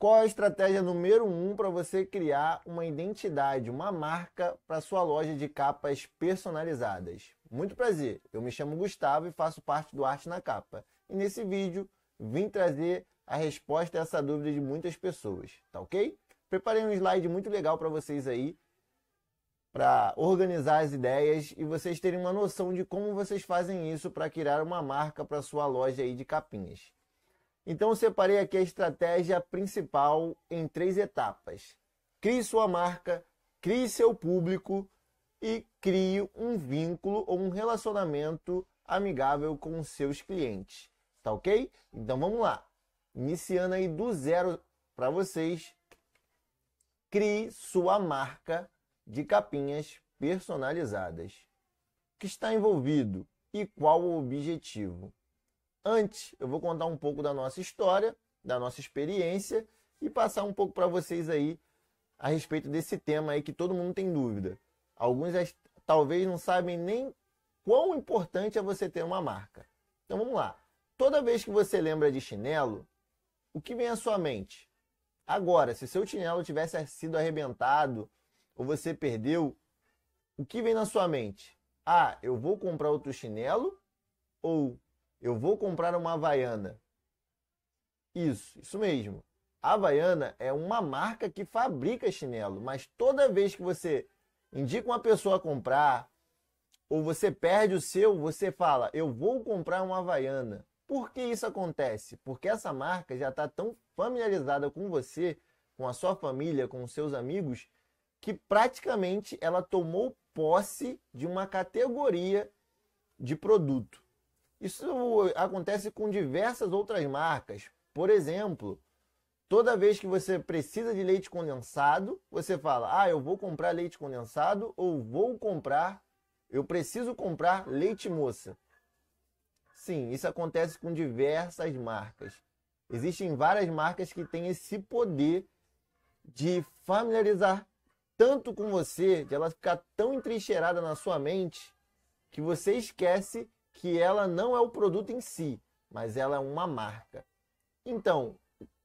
Qual a estratégia número um para você criar uma identidade, uma marca para sua loja de capas personalizadas? Muito prazer, eu me chamo Gustavo e faço parte do Arte na Capa. E nesse vídeo vim trazer a resposta a essa dúvida de muitas pessoas, tá ok? Preparei um slide muito legal para vocês aí, para organizar as ideias e vocês terem uma noção de como vocês fazem isso para criar uma marca para sua loja aí de capinhas. Então, eu separei aqui a estratégia principal em três etapas. Crie sua marca, crie seu público e crie um vínculo ou um relacionamento amigável com seus clientes. Tá ok? Então, vamos lá. Iniciando aí do zero para vocês. Crie sua marca de capinhas personalizadas. O que está envolvido e qual o objetivo? Antes, eu vou contar um pouco da nossa história, da nossa experiência e passar um pouco para vocês aí a respeito desse tema aí que todo mundo tem dúvida. Alguns talvez não sabem nem quão importante é você ter uma marca. Então vamos lá. Toda vez que você lembra de chinelo, o que vem à sua mente? Agora, se seu chinelo tivesse sido arrebentado ou você perdeu, o que vem na sua mente? Ah, eu vou comprar outro chinelo? Ou eu vou comprar uma Havaiana. Isso, isso mesmo. A Havaiana é uma marca que fabrica chinelo, mas toda vez que você indica uma pessoa a comprar, ou você perde o seu, você fala, eu vou comprar uma Havaiana. Por que isso acontece? Porque essa marca já está tão familiarizada com você, com a sua família, com os seus amigos, que praticamente ela tomou posse de uma categoria de produto. Isso acontece com diversas outras marcas. Por exemplo, toda vez que você precisa de leite condensado, você fala: "Ah, eu vou comprar leite condensado ou vou comprar, eu preciso comprar leite moça". Sim, isso acontece com diversas marcas. Existem várias marcas que têm esse poder de familiarizar tanto com você, de ela ficar tão entrincheirada na sua mente que você esquece que ela não é o produto em si, mas ela é uma marca. Então,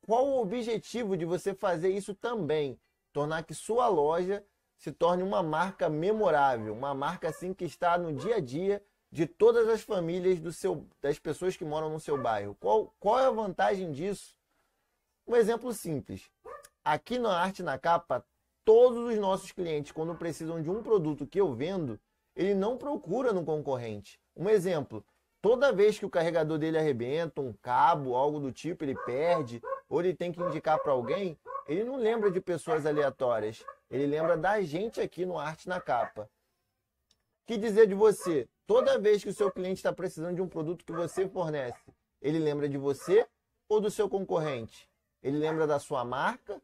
qual o objetivo de você fazer isso também? Tornar que sua loja se torne uma marca memorável, uma marca assim que está no dia a dia de todas as famílias do seu, das pessoas que moram no seu bairro. Qual, qual é a vantagem disso? Um exemplo simples. Aqui na Arte na Capa, todos os nossos clientes, quando precisam de um produto que eu vendo, ele não procura no concorrente. Um exemplo, toda vez que o carregador dele arrebenta, um cabo, algo do tipo, ele perde, ou ele tem que indicar para alguém, ele não lembra de pessoas aleatórias. Ele lembra da gente aqui no Arte na Capa. Que dizer de você? Toda vez que o seu cliente está precisando de um produto que você fornece, ele lembra de você ou do seu concorrente? Ele lembra da sua marca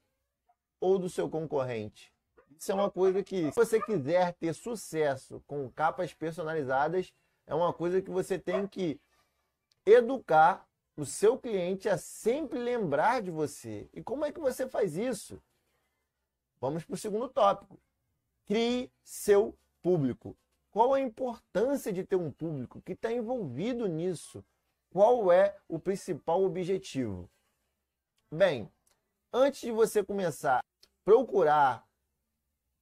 ou do seu concorrente? Isso é uma coisa que, se você quiser ter sucesso com capas personalizadas, é uma coisa que você tem que educar o seu cliente a sempre lembrar de você. E como é que você faz isso? Vamos para o segundo tópico. Crie seu público. Qual a importância de ter um público que está envolvido nisso? Qual é o principal objetivo? Bem, antes de você começar a procurar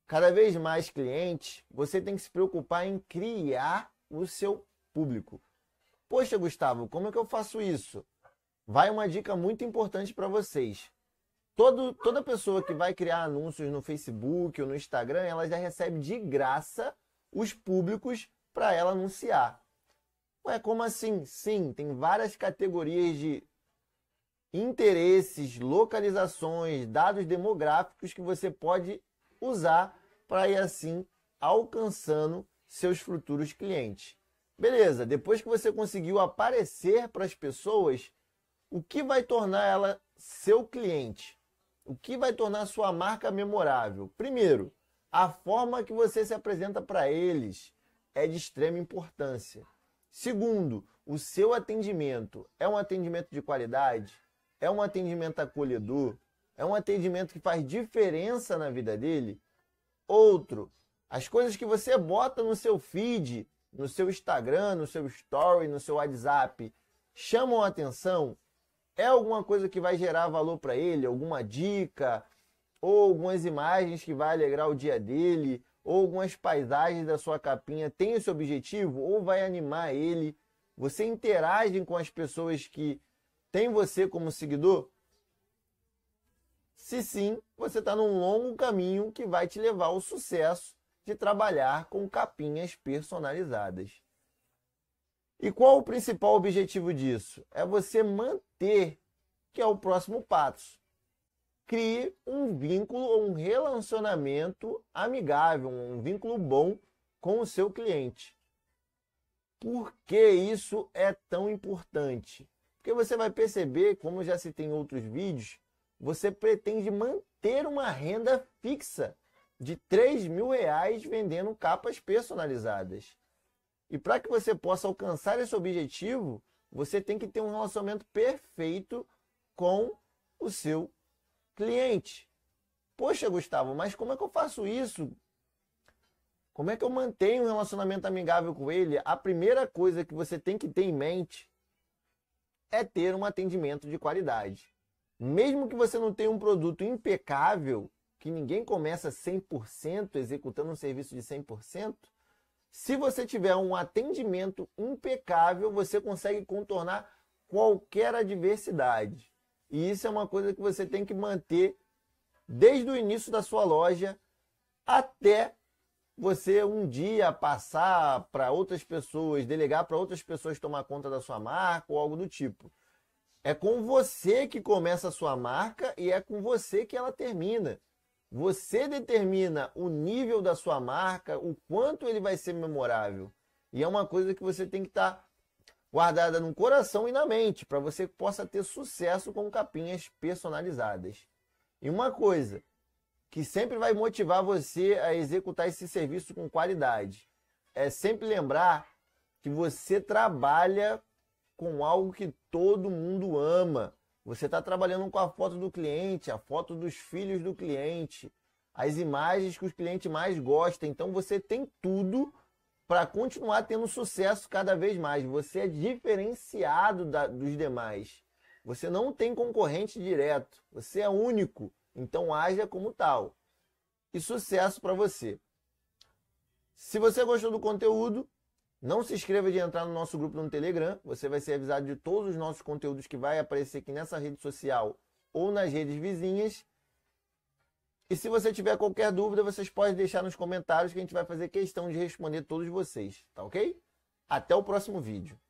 cada vez mais clientes, você tem que se preocupar em criar o seu público. Poxa, Gustavo, como é que eu faço isso? Vai uma dica muito importante para vocês. Todo, toda pessoa que vai criar anúncios no Facebook ou no Instagram, ela já recebe de graça os públicos para ela anunciar. Ué, como assim? Sim, tem várias categorias de interesses, localizações, dados demográficos que você pode usar para ir assim alcançando seus futuros clientes. Beleza, depois que você conseguiu aparecer para as pessoas, o que vai tornar ela seu cliente? O que vai tornar sua marca memorável? Primeiro, a forma que você se apresenta para eles é de extrema importância. Segundo, o seu atendimento é um atendimento de qualidade? É um atendimento acolhedor? É um atendimento que faz diferença na vida dele? Outro, as coisas que você bota no seu feed, no seu Instagram, no seu story, no seu WhatsApp, chamam a atenção? É alguma coisa que vai gerar valor para ele, alguma dica, ou algumas imagens que vai alegrar o dia dele, ou algumas paisagens da sua capinha tem esse objetivo ou vai animar ele? Você interage com as pessoas que têm você como seguidor? Se sim, você está num longo caminho que vai te levar ao sucesso de trabalhar com capinhas personalizadas. E qual o principal objetivo disso? É você manter, que é o próximo passo. Crie um vínculo ou um relacionamento amigável, um vínculo bom com o seu cliente. Por que isso é tão importante? Porque você vai perceber, como já citei em outros vídeos, você pretende manter uma renda fixa de 3 mil reais vendendo capas personalizadas. E para que você possa alcançar esse objetivo, você tem que ter um relacionamento perfeito com o seu cliente. Poxa, Gustavo, mas como é que eu faço isso? Como é que eu mantenho um relacionamento amigável com ele? A primeira coisa que você tem que ter em mente é ter um atendimento de qualidade. Mesmo que você não tenha um produto impecável, que ninguém começa 100% executando um serviço de 100%, se você tiver um atendimento impecável, você consegue contornar qualquer adversidade. E isso é uma coisa que você tem que manter desde o início da sua loja até você um dia passar para outras pessoas, delegar para outras pessoas tomar conta da sua marca ou algo do tipo. É com você que começa a sua marca e é com você que ela termina. Você determina o nível da sua marca, o quanto ele vai ser memorável. E é uma coisa que você tem que estar tá guardada no coração e na mente, para você possa ter sucesso com capinhas personalizadas. E uma coisa que sempre vai motivar você a executar esse serviço com qualidade é sempre lembrar que você trabalha com algo que todo mundo ama. Você está trabalhando com a foto do cliente, a foto dos filhos do cliente, as imagens que o cliente mais gosta. Então você tem tudo para continuar tendo sucesso cada vez mais. Você é diferenciado da, dos demais. Você não tem concorrente direto. Você é único. Então haja como tal. E sucesso para você. Se você gostou do conteúdo, não se esqueça de entrar no nosso grupo no Telegram. Você vai ser avisado de todos os nossos conteúdos que vai aparecer aqui nessa rede social ou nas redes vizinhas. E se você tiver qualquer dúvida, vocês podem deixar nos comentários que a gente vai fazer questão de responder todos vocês, tá ok? Até o próximo vídeo.